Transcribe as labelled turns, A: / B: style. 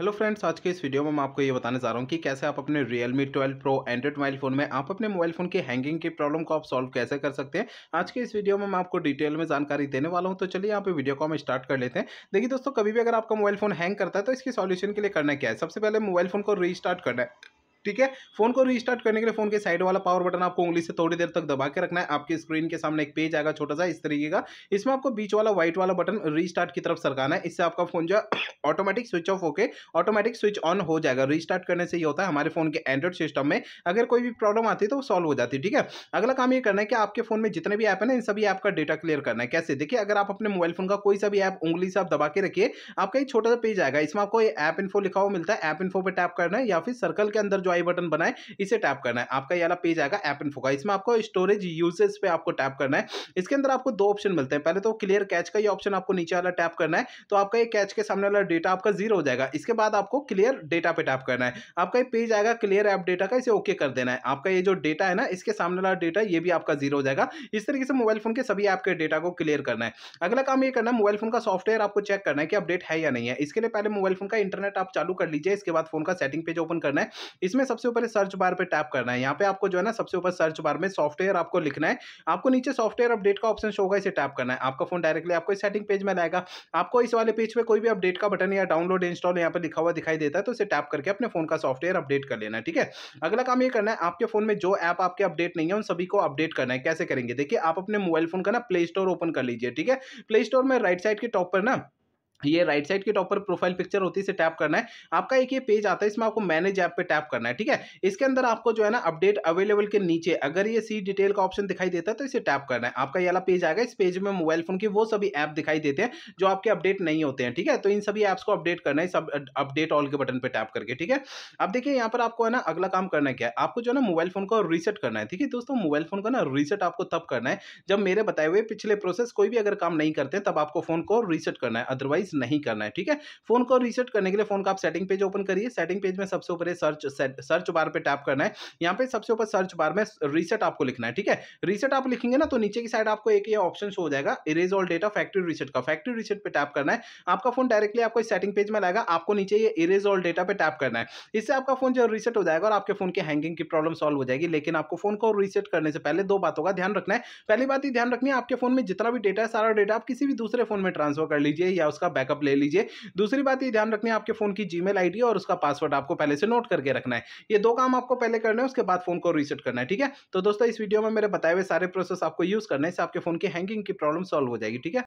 A: hello friends आज के इस वीडियो में मैं आपको ये बताने जा रहा हूँ कि कैसे आप अपने Realme 12 Pro Android mobile phone में आप अपने मोबाइल फ़ोन की हैंगिंग की प्रॉब्लम को आप सॉल्व कैसे कर सकते हैं आज के इस वीडियो में मैं आपको डिटेल में जानकारी देने वाला हूँ तो चलिए यहाँ पे वीडियो को हम स्टार्ट कर लेते हैं देखिए दोस्तों कभी भी अगर आपका मोबाइल फ़ोन हैंग करता है तो इसकी सॉल्यूशन के लिए करना क्या है सबसे पहले मोबाइल फ़ोन को रीस्टार्ट करना है ठीक है फोन को रिस्टार्ट करने के लिए फोन के साइड वाला पावर बटन आपको उंगली से थोड़ी देर तक दबा के रखना है आपकी स्क्रीन के सामने एक पेज आएगा छोटा सा इस तरीके का इसमें आपको बीच वाला व्हाइट वाला बटन रिस्टार्ट की तरफ सरकाना है इससे आपका फोन जो है ऑटोमेटिक स्विच ऑफ होकर ऑटोमेटिक स्विच ऑन हो जाएगा रिस्टार्ट करने से ये होता है हमारे फोन के एंड्रॉइड सिस्टम में अगर कोई भी प्रॉब्लम आती है तो सॉल्व हो जाती है ठीक है अगला काम ये करना है कि आपके फोन में जितने भी ऐप है ना इन सभी ऐप का डेटा क्लियर करना है कैसे देखिए अगर आप अपने मोबाइल फोन का कोई सा भी ऐप उंगली से आप दबा के रखिए आपका एक छोटा सा पेज आएगा इसमें आपको ऐप इन्फो लिखा हुआ मिलता है ऐप इन्फो पर टैप करना है या फिर सर्कल के अंदर जो आई बटन बनाए इसे टैप करना है आपका यहाँ पेज आएगा ऐप इन फोका इसमें आपको स्टोरेज यूजेस पे आपको टैप करना है इसके अंदर आपको दो ऑप्शन मिलते हैं पहले तो क्लियर कैच का ये ऑप्शन आपको नीचे वाला टैप करना है तो आपका ये कैच के सामने वाला डेटा आपका जीरो हो जाएगा इसके बाद आपको क्लियर डेटा पे टैप करना है आपका ये पेज आएगा क्लियर ऐप डेटा का इसे ओके कर देना है आपका ये जो डेटा है ना इसके सामने वाला डेटा ये भी आपका जीरो हो जाएगा इस तरीके से मोबाइल फोन के सभी ऐप के डेटा को क्लियर करना है अगला काम ये करना है मोबाइल फोन का सॉफ्टवेयर आपको चेक करना है कि अपडेट है या नहीं है इसके लिए पहले मोबाइल फोन का इंटरनेट आप चालू कर लीजिए इसके बाद फोन का सेटिंग पेज ओपन करना है इसमें में सबसे ऊपर सर्च बार पे टैप करना है यहाँ पे आपको जो है ना सबसे ऊपर सर्च बार में सॉफ्टवेयर आपको लिखना है आपको नीचे सॉफ्टवेयर अपडेट का ऑप्शन शो होगा इसे टैप करना है आपका फोन डायरेक्टली आपको सेटिंग पेज में लाएगा आपको इस वाले पेज पर कोई भी अपडेट का बटन या डाउनलोड इंस्टॉल यहाँ पर लिखा हुआ दिखाई देता है तो इसे टैप करके अपने फोन का सॉफ्टवेयर अपडेट कर लेना ठीक है अगला काम ये करना है आपके फोन में जो ऐप आपके अपडेट नहीं है उन सभी को अपडेट करना है कैसे करेंगे देखिए आप अपने मोबाइल फोन का ना प्ले स्टोर ओपन कर लीजिए ठीक है प्ले स्टोर में राइट साइड के टॉप पर ना ये राइट साइड के टॉप पर प्रोफाइल पिक्चर होती है इसे टैप करना है आपका एक ये पेज आता है इसमें आपको मैनेज ऐप पे टैप करना है ठीक है इसके अंदर आपको जो है ना अपडेट अवेलेबल के नीचे अगर ये सी डिटेल का ऑप्शन दिखाई देता है तो इसे टैप करना है आपका ये वाला पेज आएगा इस पेज में मोबाइल फोन की वो सभी ऐप दिखाई देते हैं जो आपके अपडेट नहीं होते हैं ठीक है तो इन सभी ऐप्स को अपडेट करना है सब अपडेट ऑल के बटन पर टैप करके ठीक है अब देखिए यहाँ पर आपको है ना अगला काम करना है क्या है आपको जो है ना मोबाइल फोन को रीसेट करना है ठीक है दोस्तों मोबाइल फोन का ना रीसेट आपको तब करना है जब मेरे बताए हुए पिछले प्रोसेस कोई भी अगर काम नहीं करते तब आपको फोन को रीसेट करना है अदरवाइज नहीं करना है ठीक है फोन को रीसेट करने के लिए फोन का आप सेटिंग पेज ओपन करिए सेटिंग पेज में सबसे ऊपर सर्च सर्च बार पर टैप करना है यहाँ पे सबसे ऊपर सर्च बार में रीसेट आपको लिखना है ठीक है रीसेट आप लिखेंगे ना तो नीचे की साइड आपको एक ये ऑप्शन हो जाएगा erase all data factory reset का फैक्ट्री रीसेट पर टैप करना है आपका फोन डायरेक्टली आपको सेटिंग पेज में लाएगा आपको नीचे ये इरेज ऑल डेटा पर टैप करना है इससे आपका फोन जो रीसेट हो जाएगा और आपके फोन के हैंगिंग की प्रॉब्लम सॉल्व हो जाएगी लेकिन आपको फोन को रीसेट करने से पहले दो बातों का ध्यान रखना है पहली बात ही ध्यान रखनी है आपके फोन में जितना भी डेटा है सारा डेटा आप किसी भी दूसरे फोन में ट्रांसफर कर लीजिए या उसका बैकअप ले लीजिए दूसरी बात ये ध्यान रखनी है आपके फ़ोन की जीमेल आईडी और उसका पासवर्ड आपको पहले से नोट करके रखना है ये दो काम आपको पहले करना है उसके बाद फ़ोन को रीसेट करना है ठीक है तो दोस्तों इस वीडियो में मेरे बताए हुए सारे प्रोसेस आपको यूज़ करने से आपके फ़ोन की हैंगिंग की प्रॉब्लम सॉल्व हो जाएगी ठीक है